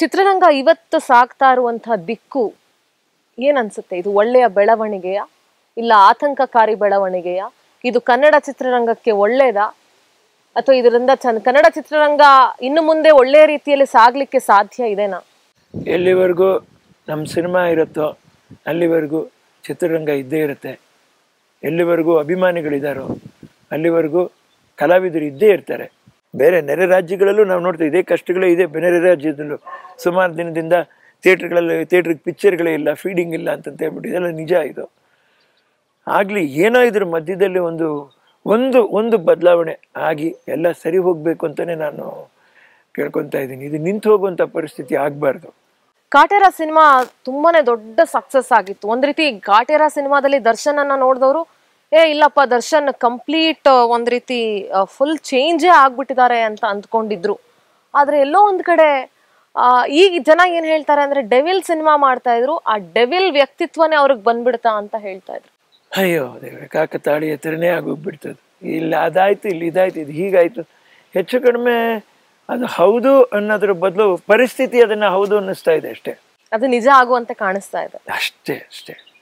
ಚಿತ್ರರಂಗ ಇವತ್ತು ಸಾಕ್ತಾ ಇರುವಂತಹ ದಿಕ್ಕು ಏನನ್ಸುತ್ತೆ ಇದು ಒಳ್ಳೆಯ ಬೆಳವಣಿಗೆಯ ಇಲ್ಲ ಆತಂಕಕಾರಿ ಬೆಳವಣಿಗೆಯ ಇದು ಕನ್ನಡ ಚಿತ್ರರಂಗಕ್ಕೆ ಒಳ್ಳೇದಾ ಅಥವಾ ಇದರಿಂದ ಕನ್ನಡ ಚಿತ್ರರಂಗ ಇನ್ನು ಮುಂದೆ ಒಳ್ಳೆಯ ರೀತಿಯಲ್ಲಿ ಸಾಗ್ಲಿಕ್ಕೆ ಸಾಧ್ಯ ಇದೆನಾ ಎಲ್ಲಿವರೆಗೂ ನಮ್ಮ ಸಿನಿಮಾ ಇರುತ್ತೋ ಅಲ್ಲಿವರೆಗೂ ಚಿತ್ರರಂಗ ಇದ್ದೇ ಇರುತ್ತೆ ಎಲ್ಲಿವರೆಗೂ ಅಭಿಮಾನಿಗಳಿದ್ದಾರೋ ಅಲ್ಲಿವರೆಗೂ ಕಲಾವಿದರು ಇದ್ದೇ ಇರ್ತಾರೆ ಬೇರೆ ನೆರೆ ರಾಜ್ಯಗಳಲ್ಲೂ ನಾವು ನೋಡ್ತೀವಿ ಇದೇ ಕಷ್ಟಗಳೇ ಇದೆ ಬೇರೆ ರಾಜ್ಯದಲ್ಲೂ ಸುಮಾರು ದಿನದಿಂದ ಥಿಯೇಟ್ರ್ಗಳಲ್ಲಿ ಥಿಯೇಟ್ರಿಗೆ ಪಿಕ್ಚರ್ಗಳೇ ಇಲ್ಲ ಫೀಡಿಂಗ್ ಇಲ್ಲ ಅಂತ ಹೇಳ್ಬಿಟ್ಟು ಇದೆಲ್ಲ ನಿಜ ಇದು ಆಗಲಿ ಏನೋ ಇದ್ರ ಮಧ್ಯದಲ್ಲಿ ಒಂದು ಒಂದು ಒಂದು ಬದಲಾವಣೆ ಆಗಿ ಎಲ್ಲ ಸರಿ ಹೋಗಬೇಕು ಅಂತಲೇ ನಾನು ಕೇಳ್ಕೊತಾ ಇದ್ದೀನಿ ಇದು ನಿಂತು ಹೋಗುವಂಥ ಪರಿಸ್ಥಿತಿ ಆಗಬಾರ್ದು ಕಾಟೇರ ಸಿನಿಮಾ ತುಂಬಾ ದೊಡ್ಡ ಸಕ್ಸಸ್ ಆಗಿತ್ತು ಒಂದು ರೀತಿ ಕಾಟೇರ ಸಿನಿಮಾದಲ್ಲಿ ದರ್ಶನನ್ನು ನೋಡಿದವರು ಏ ಇಲ್ಲಪ್ಪ ದರ್ಶನ್ ಕಂಪ್ಲೀಟ್ ಒಂದ್ ರೀತಿ ಫುಲ್ ಚೇಂಜೇ ಆಗ್ಬಿಟ್ಟಿದ್ದಾರೆ ಅಂತ ಅಂದ್ಕೊಂಡಿದ್ರು ಆದ್ರೆ ಎಲ್ಲೋ ಒಂದ್ ಕಡೆ ಈಗ ಜನ ಏನ್ ಹೇಳ್ತಾರೆ ಅಂದ್ರೆ ಡೆವಿಲ್ ಸಿನಿಮಾ ಮಾಡ್ತಾ ಇದ್ರು ಆ ಡೆವಿಲ್ ವ್ಯಕ್ತಿತ್ವನೇ ಅವ್ರಿಗೆ ಬಂದ್ಬಿಡ್ತಾ ಅಂತ ಹೇಳ್ತಾ ಇದ್ರು ಅಯ್ಯೋ ಕಾಕ ತಾಳಿ ಹತ್ರನೇ ಆಗೋಗ್ಬಿಡ್ತದೆ ಇಲ್ಲಿ ಅದಾಯ್ತು ಇಲ್ಲಿ ಇದಾಯ್ತು ಇದು ಹೀಗಾಯ್ತು ಹೆಚ್ಚು ಕಡಿಮೆ ಅದು ಹೌದು ಅನ್ನೋದ್ರ ಬದಲು ಪರಿಸ್ಥಿತಿ ಅದನ್ನ ಹೌದು ಅನ್ನಿಸ್ತಾ ಇದೆ ಅಷ್ಟೇ ಅದು ನಿಜ ಆಗುವಂತೆ ಕಾಣಿಸ್ತಾ ಇದೆ ಅಷ್ಟೇ ಅಷ್ಟೇ